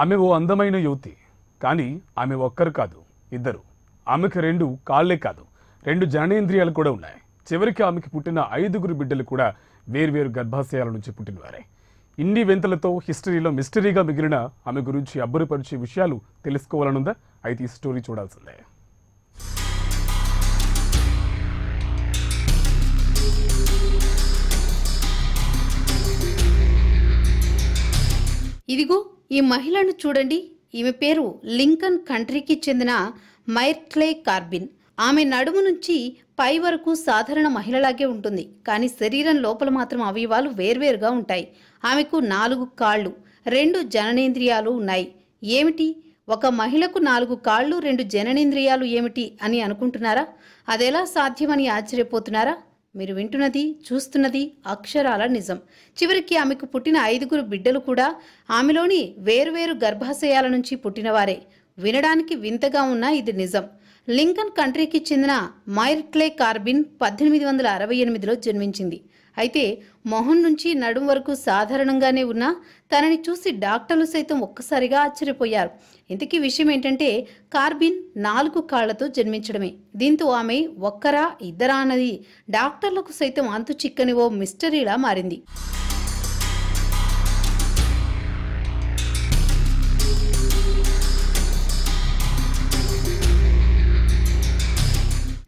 ఆమె ఓ అందమైన యువతి కానీ ఆమె ఒక్కరు కాదు ఇద్దరు ఆమెకు రెండు కాళ్ళే కాదు రెండు జననేంద్రియాలు కూడా ఉన్నాయి చివరికి ఆమెకి పుట్టిన ఐదుగురు బిడ్డలు కూడా వేర్వేరు గర్భాశయాల నుంచి పుట్టినవారే ఇన్ని వింతలతో హిస్టరీలో మిస్టరీగా మిగిలిన ఆమె గురించి అబ్బురపరిచే విషయాలు తెలుసుకోవాలనుందా అయితే ఈ స్టోరీ చూడాల్సిందే ఇదిగో ఈ మహిళను చూడండి ఈమె పేరు లింకన్ కంట్రీకి చెందిన మైర్క్లే కార్బిన్ ఆమె నడుము నుంచి పై వరకు సాధారణ మహిళలాగే ఉంటుంది కానీ శరీరం లోపల మాత్రం అవయవాలు వేర్వేరుగా ఉంటాయి ఆమెకు నాలుగు కాళ్ళు రెండు జననేంద్రియాలు ఉన్నాయి ఏమిటి ఒక మహిళకు నాలుగు కాళ్ళు రెండు జననేంద్రియాలు ఏమిటి అని అనుకుంటున్నారా అదెలా సాధ్యమని ఆశ్చర్యపోతున్నారా మీరు వింటున్నది చూస్తున్నది అక్షరాల నిజం చివరికి ఆమెకు పుట్టిన ఐదుగురు బిడ్డలు కూడా ఆమెలోని వేరువేరు గర్భాశయాల నుంచి పుట్టినవారే వినడానికి వింతగా ఉన్న ఇది నిజం లింకన్ కంట్రీకి చెందిన మైర్క్లే కార్బిన్ పద్దెనిమిది వందల అరవై ఎనిమిదిలో జన్మించింది అయితే మొహం నుంచి నడుం వరకు సాధారణంగానే ఉన్నా తనని చూసి డాక్టర్లు సైతం ఒక్కసారిగా ఆశ్చర్యపోయారు ఇంతకీ విషయం ఏంటంటే కార్బిన్ నాలుగు కాళ్లతో జన్మించడమే దీంతో ఆమె ఒక్కరా ఇద్దరా అన్నది డాక్టర్లకు సైతం అంతు చిక్కని ఓ మిస్టరీలా మారింది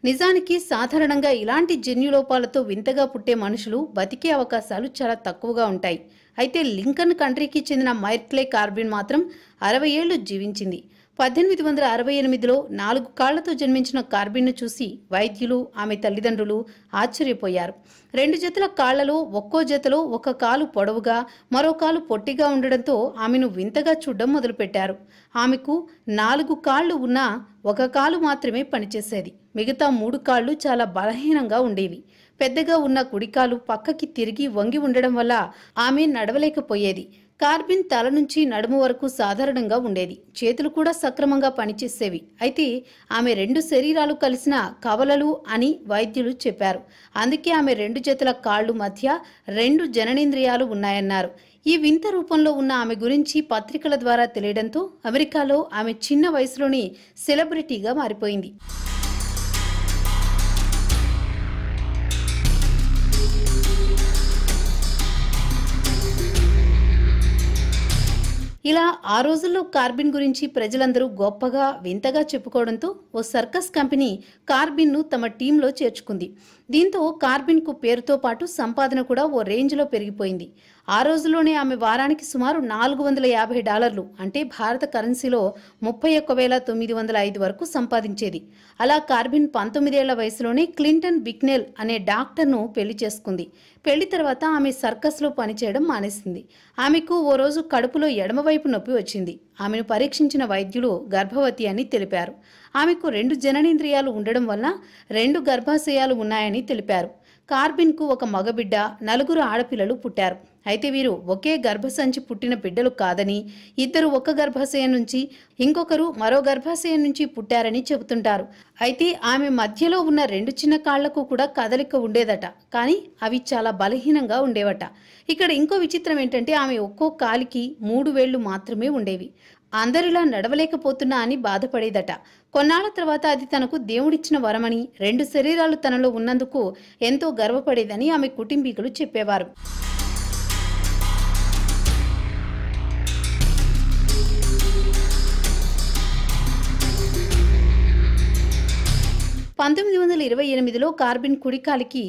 నిజానికి సాధారణంగా ఇలాంటి జన్యులోపాలతో వింతగా పుట్టే మనుషులు బతికే అవకాశాలు చాలా తక్కువగా ఉంటాయి అయితే లింకన్ కంట్రీకి చెందిన మైర్క్లే కార్బిన్ మాత్రం అరవై ఏళ్లు జీవించింది పద్దెనిమిది వందల అరవై ఎనిమిదిలో నాలుగు కాళ్లతో జన్మించిన కార్బిన్ను చూసి వైద్యులు ఆమె తల్లిదండ్రులు ఆశ్చర్యపోయారు రెండు జతల కాళ్లలో ఒక్కో జతలో ఒక కాలు పొడవుగా మరో కాలు పొట్టిగా ఉండడంతో ఆమెను వింతగా చూడడం మొదలుపెట్టారు ఆమెకు నాలుగు కాళ్ళు ఉన్నా ఒక కాలు మాత్రమే పనిచేసేది మిగతా మూడు కాళ్ళు చాలా బలహీనంగా ఉండేవి పెద్దగా ఉన్న కుడికాలు పక్కకి తిరిగి వంగి ఉండడం వల్ల ఆమె నడవలేకపోయేది కార్బిన్ తల నుంచి నడుము వరకు సాధారణంగా ఉండేది చేతులు కూడా సక్రమంగా పనిచేసేవి అయితే ఆమె రెండు శరీరాలు కలిసిన కవలలు అని వైద్యులు చెప్పారు అందుకే ఆమె రెండు చేతుల కాళ్ళు మధ్య రెండు జననేంద్రియాలు ఉన్నాయన్నారు ఈ వింత రూపంలో ఉన్న ఆమె గురించి పత్రికల ద్వారా తెలియడంతో అమెరికాలో ఆమె చిన్న వయసులోనే సెలబ్రిటీగా మారిపోయింది ఇలా ఆ రోజుల్లో కార్బిన్ గురించి ప్రజలందరూ గొప్పగా వింతగా చెప్పుకోవడంతో ఓ సర్కస్ కంపెనీ కార్బిన్ను తమ టీంలో చేర్చుకుంది దీంతో కార్బిన్కు పేరుతో పాటు సంపాదన కూడా ఓ రేంజ్లో పెరిగిపోయింది ఆ రోజుల్లోనే ఆమె వారానికి సుమారు నాలుగు వందల యాభై డాలర్లు అంటే భారత కరెన్సీలో ముప్పై ఒక్క వేల తొమ్మిది వందల ఐదు వరకు సంపాదించేది అలా కార్బిన్ పంతొమ్మిదేళ్ల వయసులోనే క్లింటన్ బిక్నెల్ అనే డాక్టర్ను పెళ్లి చేసుకుంది పెళ్లి తర్వాత ఆమె సర్కస్లో పనిచేయడం మానేసింది ఆమెకు ఓ రోజు కడుపులో ఎడమవైపు నొప్పి వచ్చింది ఆమెను పరీక్షించిన వైద్యులు గర్భవతి అని తెలిపారు ఆమెకు రెండు జననేంద్రియాలు ఉండడం వల్ల రెండు గర్భాశయాలు ఉన్నాయని తెలిపారు కార్బిన్కు ఒక మగబిడ్డ నలుగురు ఆడపిల్లలు పుట్టారు అయితే వీరు ఒకే గర్భసంచి పుట్టిన బిడ్డలు కాదని ఇద్దరు ఒక గర్భాశయం నుంచి ఇంకొకరు మరో గర్భాశయం నుంచి పుట్టారని చెబుతుంటారు అయితే ఆమె మధ్యలో ఉన్న రెండు చిన్న కాళ్లకు కూడా కదలిక ఉండేదట కానీ అవి చాలా బలహీనంగా ఉండేవట ఇక్కడ ఇంకో విచిత్రం ఏంటంటే ఆమె ఒక్కో కాలికి మూడు వేళ్లు మాత్రమే ఉండేవి అందరిలా నడవలేకపోతున్నా అని బాధపడేదట కొన్నాళ్ల తర్వాత అది తనకు దేవుడిచ్చిన వరమని రెండు శరీరాలు తనలో ఉన్నందుకు ఎంతో గర్వపడేదని ఆమె కుటుంబీకులు చెప్పేవారు పంతొమ్మిది వందల ఇరవై ఎనిమిదిలో కార్బిన్ కుడికాలికి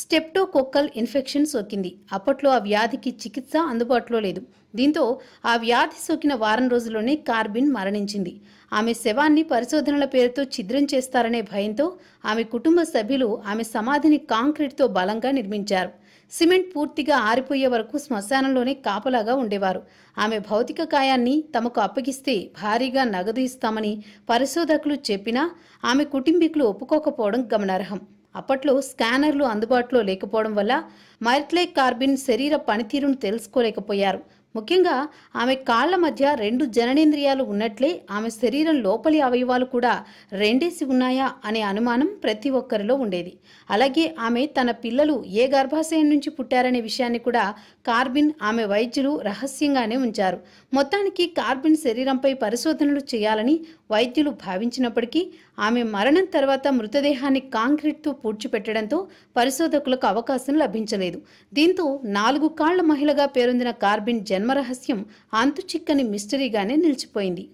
స్టెప్టోకోక్కల్ ఇన్ఫెక్షన్ సోకింది అప్పట్లో ఆ వ్యాధికి చికిత్స అందుబాటులో లేదు దీంతో ఆ వ్యాధి సోకిన వారం రోజుల్లోనే కార్బిన్ మరణించింది ఆమె శవాన్ని పరిశోధనల పేరుతో ఛిద్రం చేస్తారనే భయంతో ఆమె కుటుంబ సభ్యులు ఆమె సమాధిని కాంక్రీట్తో బలంగా నిర్మించారు సిమెంట్ పూర్తిగా ఆరిపోయే వరకు శ్మశానంలోనే కాపలాగా ఉండేవారు ఆమె భౌతిక కాయాన్ని తమకు అప్పగిస్తే భారీగా నగదు ఇస్తామని పరిశోధకులు చెప్పినా ఆమె కుటుంబీకులు ఒప్పుకోకపోవడం గమనార్హం అప్పట్లో స్కానర్లు అందుబాటులో లేకపోవడం వల్ల మైర్క్లే కార్బిన్ శరీర పనితీరును తెలుసుకోలేకపోయారు ముఖ్యంగా ఆమె కాళ్ల మధ్య రెండు జననేంద్రియాలు ఉన్నట్లే ఆమె శరీరం లోపలి అవయవాలు కూడా రెండేసి ఉన్నాయా అనే అనుమానం ప్రతి ఒక్కరిలో ఉండేది అలాగే ఆమె తన పిల్లలు ఏ గర్భాశయం నుంచి పుట్టారనే విషయాన్ని కూడా కార్బిన్ ఆమె వైద్యులు రహస్యంగానే ఉంచారు మొత్తానికి కార్బిన్ శరీరంపై పరిశోధనలు చేయాలని వైద్యులు భావించినప్పటికీ ఆమె మరణం తర్వాత మృతదేహాన్ని కాంక్రీట్తో పూడ్చిపెట్టడంతో పరిశోధకులకు అవకాశం లభించలేదు దీంతో నాలుగు కాళ్ల మహిళగా పేరొందిన కార్బిన్ జన జన్మరహస్యం అంతుచిక్కని మిస్టరీగానే నిలిచిపోయింది